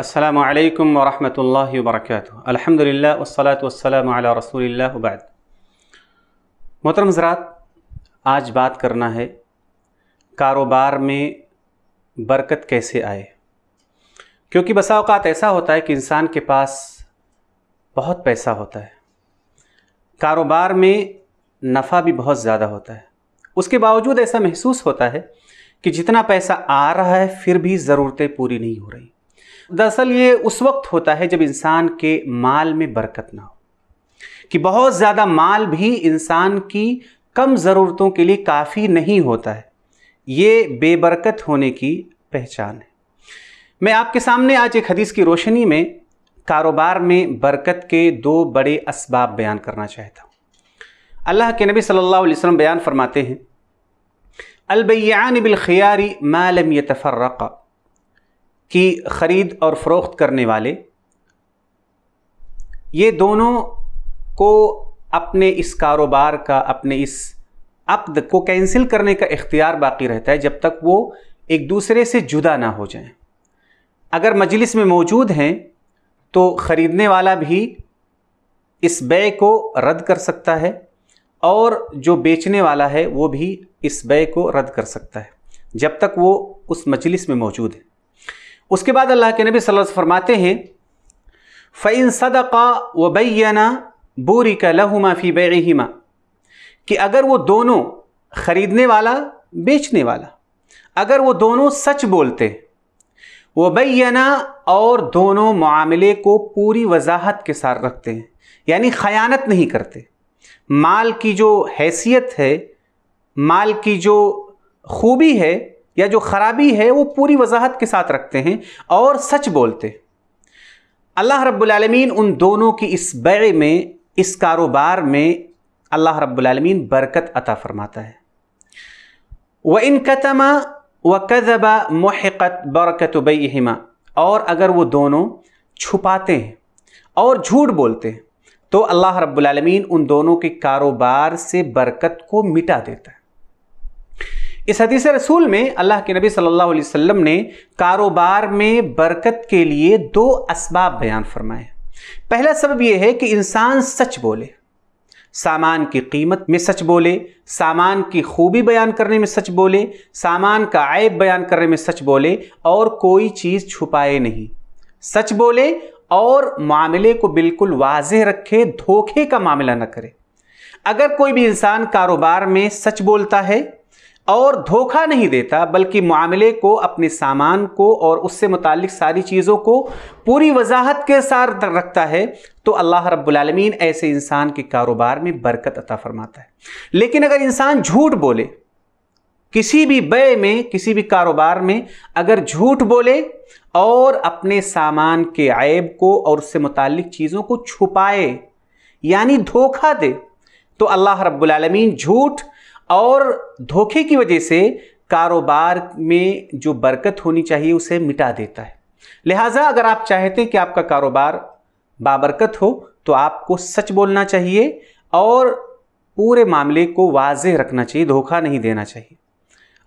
असलकम वरहमल वर्क अलहमदिल्ला वसलात वसलम रसूल वबाद मोहतरम हज़रात आज बात करना है कारोबार में बरकत कैसे आए क्योंकि बसा अवत ऐसा होता है कि इंसान के पास बहुत पैसा होता है कारोबार में नफ़ा भी बहुत ज़्यादा होता है उसके बावजूद ऐसा महसूस होता है कि जितना पैसा आ रहा है फिर भी ज़रूरतें पूरी नहीं हो रही दरअसल ये उस वक्त होता है जब इंसान के माल में बरकत ना हो कि बहुत ज़्यादा माल भी इंसान की कम ज़रूरतों के लिए काफ़ी नहीं होता है ये बेबरकत होने की पहचान है मैं आपके सामने आज एक हदीस की रोशनी में कारोबार में बरकत के दो बड़े इसबाब बयान करना चाहता हूँ अल्लाह के नबी सल्लल्लाहु अलैहि वसल्लम बयान फरमाते हैं अलबैन बिलखियारी मालम यतफ़र्रक़ा की ख़रीद और फ़रोख्त करने वाले ये दोनों को अपने इस कारोबार का अपने इस अक्द को कैंसिल करने का इख्तियार बाकी रहता है जब तक वो एक दूसरे से जुदा ना हो जाएं। अगर मजलिस में मौजूद हैं तो ख़रीदने वाला भी इस बय को रद्द कर सकता है और जो बेचने वाला है वो भी इस बय को रद्द कर सकता है जब तक वो उस मजलिस में मौजूद है उसके बाद अल्लाह के नबी सल्लल्लाहु अलैहि वसल्लम फरमाते हैं फ़ैन सदका व बैना बोरी का लहुमा फ़ी बैमा कि अगर वो दोनों ख़रीदने वाला बेचने वाला अगर वो दोनों सच बोलते वो बैना और दोनों मामले को पूरी वजाहत के साथ रखते हैं यानी ख़यानत नहीं करते माल की जो हैसियत है माल की जो खूबी है या जो ख़राबी है वो पूरी वजाहत के साथ रखते हैं और सच बोलते अल्लाह रब्बुलमीन उन दोनों की इस बड़े में इस कारोबार में अल्लाह रब्बुलमीन बरकत अता फरमाता है व इन कतमा व कजबा महक़त बरकत बिमा और अगर वो दोनों छुपाते हैं और झूठ बोलते हैं तो अल्लाह रब्बुलमीन उन दोनों के कारोबार से बरकत को मिटा देता है इस हदीस रसूल में अल्लाह के नबी सल्लल्लाहु अलैहि वसल्लम ने कारोबार में बरकत के लिए दो इसबाब बयान फरमाए पहला सबब यह है कि इंसान सच बोले सामान की कीमत में सच बोले सामान की खूबी बयान करने में सच बोले सामान का आयब बयान करने में सच बोले और कोई चीज़ छुपाए नहीं सच बोले और मामले को बिल्कुल वाज रखे धोखे का मामला न करे अगर कोई भी इंसान कारोबार में सच बोलता है और धोखा नहीं देता बल्कि मामले को अपने सामान को और उससे मुतक सारी चीज़ों को पूरी वजाहत के साथ रखता है तो अल्लाह रब्बुलमीन ऐसे इंसान के कारोबार में बरकत अता फरमाता है लेकिन अगर इंसान झूठ बोले किसी भी बय में किसी भी कारोबार में अगर झूठ बोले और अपने सामान के ऐब को और उससे मुतल चीज़ों को छुपाए यानी धोखा दे तो अल्लाह रब्बुलमीन झूठ और धोखे की वजह से कारोबार में जो बरकत होनी चाहिए उसे मिटा देता है लिहाजा अगर आप चाहते कि आपका कारोबार बाबरकत हो तो आपको सच बोलना चाहिए और पूरे मामले को वाज रखना चाहिए धोखा नहीं देना चाहिए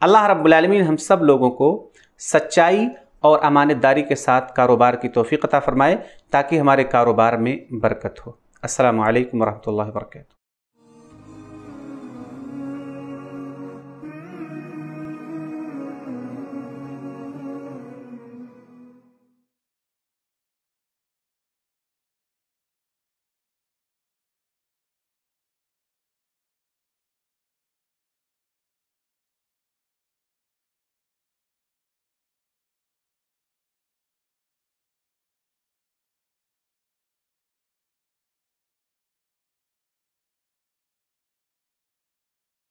अल्लाह रब्बुलमीन हम सब लोगों को सच्चाई और अमानतदारी के साथ कारोबार की तोफ़ी अता फ़रमाए ताकि हमारे कारोबार में बरकत हो असल वरहमल वर्क